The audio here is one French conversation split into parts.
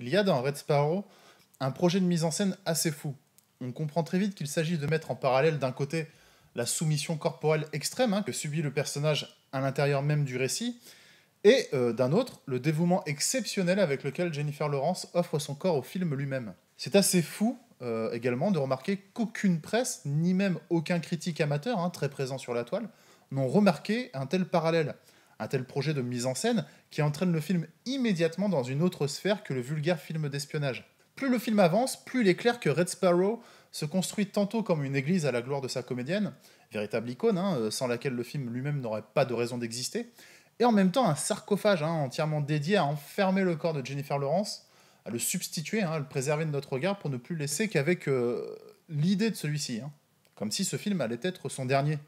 Il y a dans Red Sparrow un projet de mise en scène assez fou. On comprend très vite qu'il s'agit de mettre en parallèle d'un côté la soumission corporelle extrême hein, que subit le personnage à l'intérieur même du récit, et euh, d'un autre, le dévouement exceptionnel avec lequel Jennifer Lawrence offre son corps au film lui-même. C'est assez fou euh, également de remarquer qu'aucune presse, ni même aucun critique amateur, hein, très présent sur la toile, n'ont remarqué un tel parallèle un tel projet de mise en scène qui entraîne le film immédiatement dans une autre sphère que le vulgaire film d'espionnage. Plus le film avance, plus il est clair que Red Sparrow se construit tantôt comme une église à la gloire de sa comédienne, véritable icône, hein, euh, sans laquelle le film lui-même n'aurait pas de raison d'exister, et en même temps un sarcophage hein, entièrement dédié à enfermer le corps de Jennifer Lawrence, à le substituer, hein, à le préserver de notre regard pour ne plus laisser qu'avec euh, l'idée de celui-ci, comme si ce film allait être son dernier,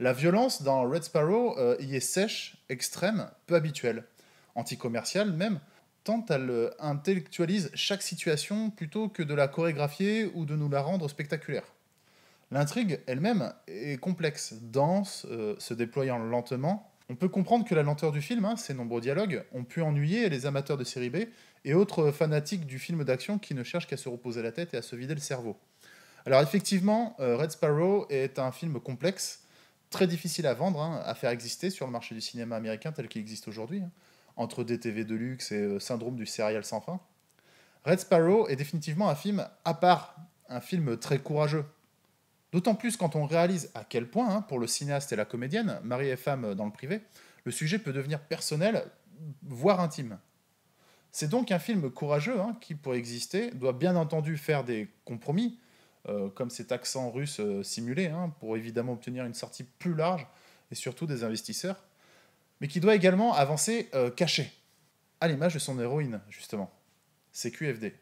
la violence dans Red Sparrow euh, y est sèche, extrême, peu habituelle, anticommerciale même, tant elle euh, intellectualise chaque situation plutôt que de la chorégraphier ou de nous la rendre spectaculaire. L'intrigue elle-même est complexe, dense, euh, se déployant lentement. On peut comprendre que la lenteur du film, hein, ses nombreux dialogues, ont pu ennuyer les amateurs de série B et autres fanatiques du film d'action qui ne cherchent qu'à se reposer la tête et à se vider le cerveau. Alors effectivement, Red Sparrow est un film complexe, très difficile à vendre, hein, à faire exister sur le marché du cinéma américain tel qu'il existe aujourd'hui, hein. entre DTV de luxe et euh, Syndrome du céréal sans fin. Red Sparrow est définitivement un film à part, un film très courageux. D'autant plus quand on réalise à quel point, hein, pour le cinéaste et la comédienne, mari et femme dans le privé, le sujet peut devenir personnel, voire intime. C'est donc un film courageux qui, pour exister, doit bien entendu faire des compromis, euh, comme cet accent russe euh, simulé, hein, pour évidemment obtenir une sortie plus large et surtout des investisseurs, mais qui doit également avancer euh, caché, à l'image de son héroïne, justement, c'est QFD.